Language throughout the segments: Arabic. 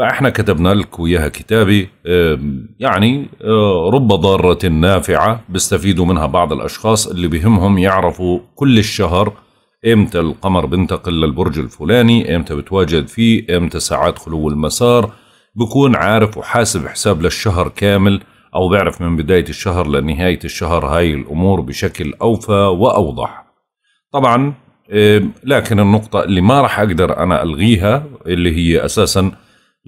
فاحنا كتبنا لك وياها كتابي يعني آه، رب ضارة نافعة بيستفيدوا منها بعض الأشخاص اللي بهمهم يعرفوا كل الشهر امتى القمر بنتقل للبرج الفلاني امتى بتواجد فيه امتى ساعات خلو المسار بكون عارف وحاسب حساب للشهر كامل أو بعرف من بداية الشهر لنهاية الشهر هاي الأمور بشكل أوفى وأوضح طبعا لكن النقطة اللي ما راح أقدر أنا ألغيها اللي هي أساساً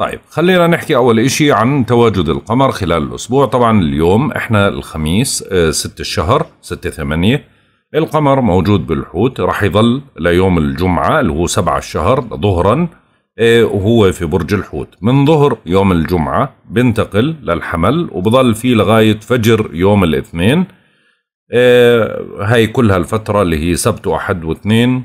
طيب خلينا نحكي اول اشي عن تواجد القمر خلال الاسبوع طبعا اليوم احنا الخميس 6 آه، الشهر 6 8 القمر موجود بالحوت راح يظل ليوم الجمعة اللي هو 7 الشهر ظهرا آه، وهو في برج الحوت من ظهر يوم الجمعة بنتقل للحمل وبظل فيه لغاية فجر يوم الاثنين آه، هاي كلها الفترة اللي هي سبت وأحد واثنين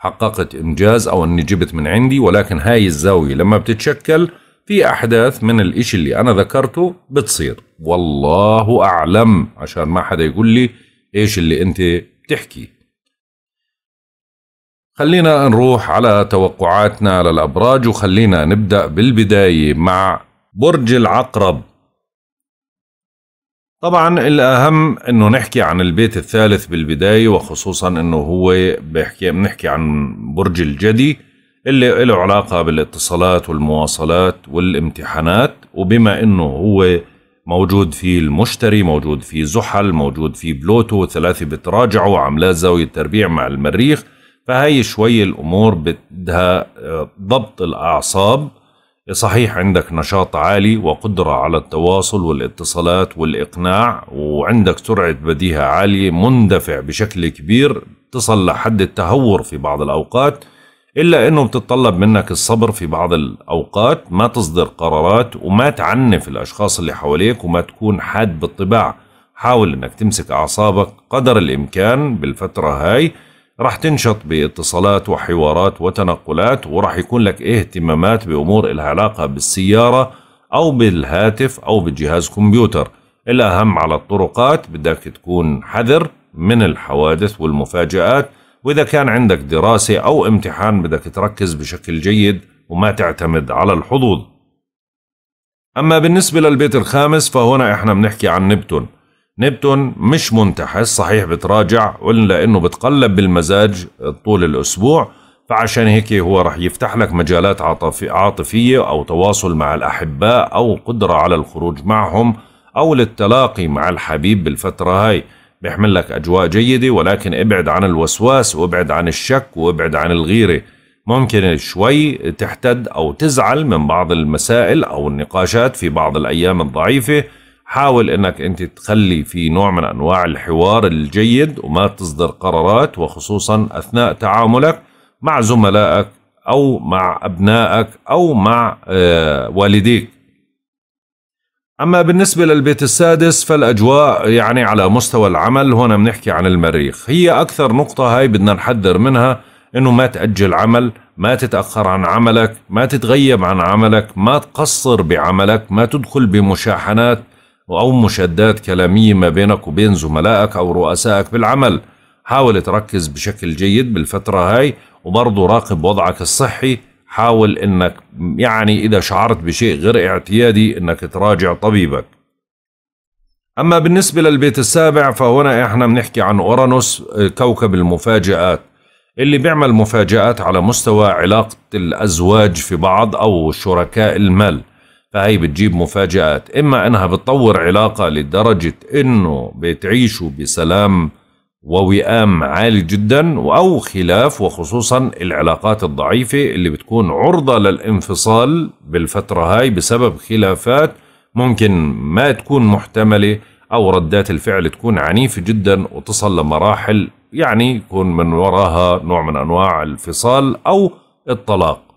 حققت إنجاز أو أني جبت من عندي ولكن هاي الزاوية لما بتتشكل في أحداث من الإشي اللي أنا ذكرته بتصير والله أعلم عشان ما حدا يقول لي إيش اللي أنت بتحكي خلينا نروح على توقعاتنا للأبراج وخلينا نبدأ بالبداية مع برج العقرب طبعا الأهم أنه نحكي عن البيت الثالث بالبداية وخصوصا أنه هو بحكي بنحكي عن برج الجدي اللي له علاقة بالاتصالات والمواصلات والامتحانات وبما أنه هو موجود فيه المشتري موجود فيه زحل موجود فيه بلوتو ثلاثة بتراجعوا عملات زاوية تربيع مع المريخ فهي شوي الأمور بدها آه، ضبط الأعصاب صحيح عندك نشاط عالي وقدرة على التواصل والاتصالات والإقناع وعندك سرعة بديهة عالية مندفع بشكل كبير تصل لحد التهور في بعض الأوقات إلا أنه بتتطلب منك الصبر في بعض الأوقات ما تصدر قرارات وما تعنف الأشخاص اللي حواليك وما تكون حاد بالطباع حاول أنك تمسك أعصابك قدر الإمكان بالفترة هاي راح تنشط باتصالات وحوارات وتنقلات وراح يكون لك اهتمامات بأمور إلها علاقة بالسيارة أو بالهاتف أو بجهاز كمبيوتر الأهم على الطرقات بدك تكون حذر من الحوادث والمفاجآت وإذا كان عندك دراسة أو امتحان بدك تركز بشكل جيد وما تعتمد على الحظوظ أما بالنسبة للبيت الخامس فهنا إحنا بنحكي عن نبتون نبتون مش منتحس صحيح بتراجع قلنا لانه بتقلب بالمزاج طول الاسبوع فعشان هيك هو رح يفتح لك مجالات عاطفية أو تواصل مع الأحباء أو قدرة على الخروج معهم أو للتلاقي مع الحبيب بالفترة هاي بيحمل لك أجواء جيدة ولكن ابعد عن الوسواس وابعد عن الشك وابعد عن الغيرة ممكن شوي تحتد أو تزعل من بعض المسائل أو النقاشات في بعض الأيام الضعيفة حاول انك انت تخلي في نوع من انواع الحوار الجيد وما تصدر قرارات وخصوصا اثناء تعاملك مع زملائك او مع ابنائك او مع آه، والديك اما بالنسبه للبيت السادس فالاجواء يعني على مستوى العمل هنا بنحكي عن المريخ هي اكثر نقطه هاي بدنا نحذر منها انه ما تاجل عمل ما تتاخر عن عملك ما تتغيب عن عملك ما تقصر بعملك ما تدخل بمشاحنات أو مشادات كلامية ما بينك وبين زملائك أو رؤسائك بالعمل حاول تركز بشكل جيد بالفترة هاي وبرضه راقب وضعك الصحي حاول انك يعني اذا شعرت بشيء غير اعتيادي انك تراجع طبيبك اما بالنسبة للبيت السابع فهنا احنا بنحكي عن اورانوس كوكب المفاجآت اللي بيعمل مفاجآت على مستوى علاقة الازواج في بعض او شركاء المال فهي بتجيب مفاجآت إما أنها بتطور علاقة لدرجة أنه بتعيشوا بسلام ووئام عالي جدا أو خلاف وخصوصا العلاقات الضعيفة اللي بتكون عرضة للانفصال بالفترة هاي بسبب خلافات ممكن ما تكون محتملة أو ردات الفعل تكون عنيفة جدا وتصل لمراحل يعني يكون من وراها نوع من أنواع الفصال أو الطلاق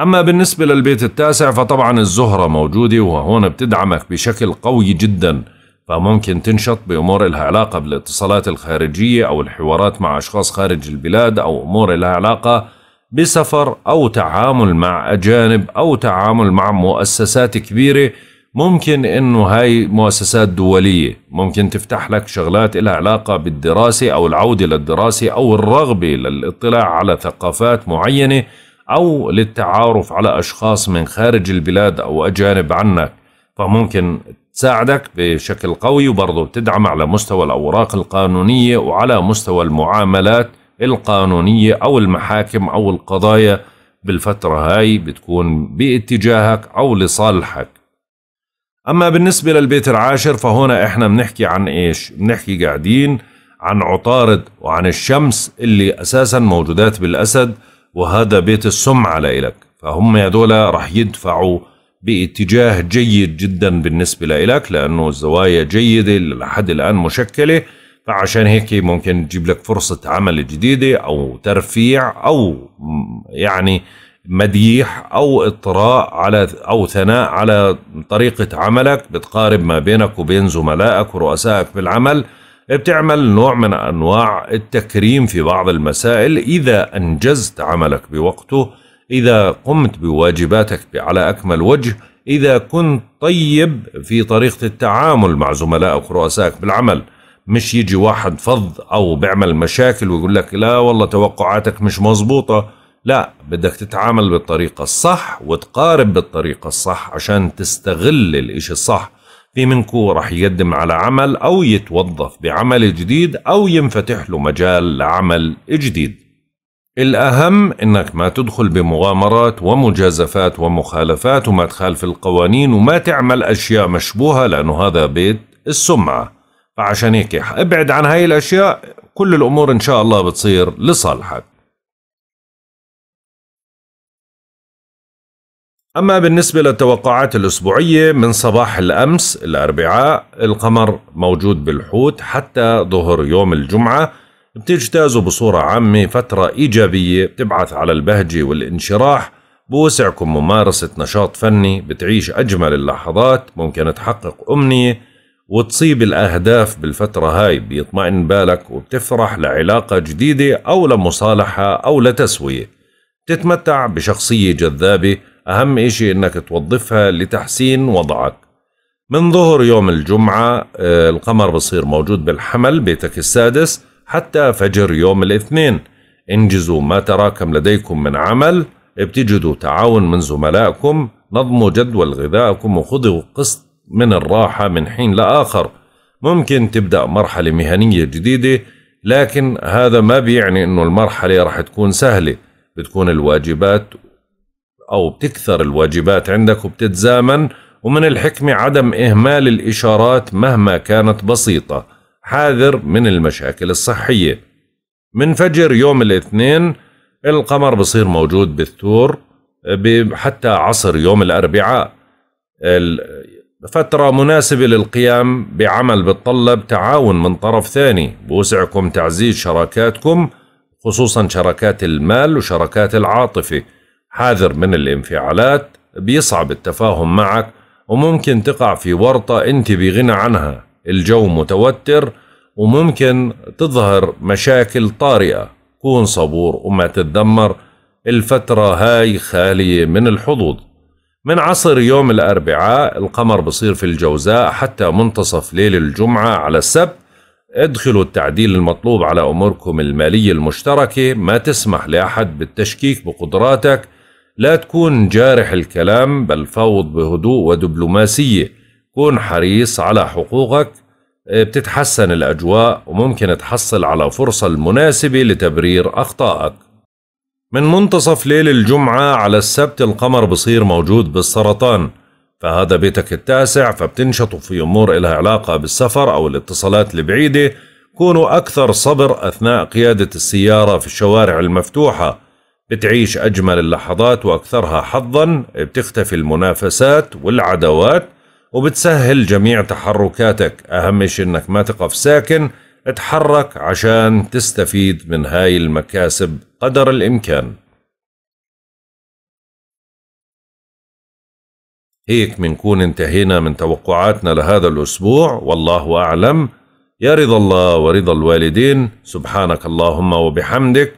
أما بالنسبة للبيت التاسع فطبعا الزهرة موجودة وهون بتدعمك بشكل قوي جدا فممكن تنشط بأمور لها علاقة بالاتصالات الخارجية أو الحوارات مع أشخاص خارج البلاد أو أمور لها علاقة بسفر أو تعامل مع أجانب أو تعامل مع مؤسسات كبيرة ممكن إنه هاي مؤسسات دولية ممكن تفتح لك شغلات لها علاقة بالدراسة أو العودة للدراسة أو الرغبة للاطلاع على ثقافات معينة أو للتعارف على أشخاص من خارج البلاد أو أجانب عنك فممكن تساعدك بشكل قوي وبرضه بتدعم على مستوى الأوراق القانونية وعلى مستوى المعاملات القانونية أو المحاكم أو القضايا بالفترة هاي بتكون باتجاهك أو لصالحك أما بالنسبة للبيت العاشر فهنا إحنا بنحكي عن إيش؟ بنحكي قاعدين عن عطارد وعن الشمس اللي أساسا موجودات بالأسد وهذا بيت السمعة لإلك فهم هذول رح يدفعوا باتجاه جيد جدا بالنسبة لإلك لأنه الزوايا جيدة لحد الآن مشكلة فعشان هيك ممكن تجيب لك فرصة عمل جديدة أو ترفيع أو يعني مديح أو اطراء على أو ثناء على طريقة عملك بتقارب ما بينك وبين زملائك ورؤسائك بالعمل بتعمل نوع من أنواع التكريم في بعض المسائل إذا أنجزت عملك بوقته إذا قمت بواجباتك على أكمل وجه إذا كنت طيب في طريقة التعامل مع زملائك ورؤسائك بالعمل مش يجي واحد فض أو بيعمل مشاكل ويقول لك لا والله توقعاتك مش مظبوطة لا بدك تتعامل بالطريقة الصح وتقارب بالطريقة الصح عشان تستغل الإشي الصح في منكو رح يقدم على عمل أو يتوظف بعمل جديد أو ينفتح له مجال لعمل جديد الأهم إنك ما تدخل بمغامرات ومجازفات ومخالفات وما تخالف القوانين وما تعمل أشياء مشبوهة لأنه هذا بيت السمعة فعشان هيك ابعد عن هاي الأشياء كل الأمور إن شاء الله بتصير لصالحك أما بالنسبة للتوقعات الأسبوعية من صباح الأمس الأربعاء القمر موجود بالحوت حتى ظهر يوم الجمعة بتجتازوا بصورة عامة فترة إيجابية بتبعث على البهجة والانشراح بوسعكم ممارسة نشاط فني بتعيش أجمل اللحظات ممكن تحقق أمنية وتصيب الأهداف بالفترة هاي بيطمئن بالك وبتفرح لعلاقة جديدة أو لمصالحة أو لتسوية تتمتع بشخصية جذابة أهم إشي إنك توظفها لتحسين وضعك من ظهر يوم الجمعة آه، القمر بصير موجود بالحمل بيتك السادس حتى فجر يوم الاثنين انجزوا ما تراكم لديكم من عمل بتجدوا تعاون من زملائكم نظموا جدول غذائكم وخذوا قسط من الراحة من حين لآخر ممكن تبدأ مرحلة مهنية جديدة لكن هذا ما بيعني أنه المرحلة رح تكون سهلة بتكون الواجبات أو بتكثر الواجبات عندك وبتتزامن ومن الحكمة عدم إهمال الإشارات مهما كانت بسيطة حاذر من المشاكل الصحية من فجر يوم الاثنين القمر بصير موجود بالثور حتى عصر يوم الأربعاء فترة مناسبة للقيام بعمل بتطلب تعاون من طرف ثاني بوسعكم تعزيز شراكاتكم خصوصا شراكات المال وشراكات العاطفه حاذر من الانفعالات بيصعب التفاهم معك وممكن تقع في ورطة أنت بغنى عنها الجو متوتر وممكن تظهر مشاكل طارئة كون صبور وما تتذمر الفترة هاي خالية من الحظوظ من عصر يوم الأربعاء القمر بصير في الجوزاء حتى منتصف ليل الجمعة على السبت ادخلوا التعديل المطلوب على أموركم المالية المشتركة ما تسمح لأحد بالتشكيك بقدراتك لا تكون جارح الكلام بل فاوض بهدوء ودبلوماسية كون حريص على حقوقك آه، بتتحسن الأجواء وممكن تحصل على فرصة المناسبة لتبرير أخطائك من منتصف ليل الجمعة على السبت القمر بصير موجود بالسرطان فهذا بيتك التاسع فبتنشطوا في أمور إلها علاقة بالسفر أو الاتصالات البعيدة كونوا أكثر صبر أثناء قيادة السيارة في الشوارع المفتوحة بتعيش أجمل اللحظات وأكثرها حظا بتختفي المنافسات والعداوات وبتسهل جميع تحركاتك أهم شيء أنك ما تقف ساكن اتحرك عشان تستفيد من هاي المكاسب قدر الإمكان هيك منكون انتهينا من توقعاتنا لهذا الأسبوع والله أعلم يا رضا الله ورضا الوالدين سبحانك اللهم وبحمدك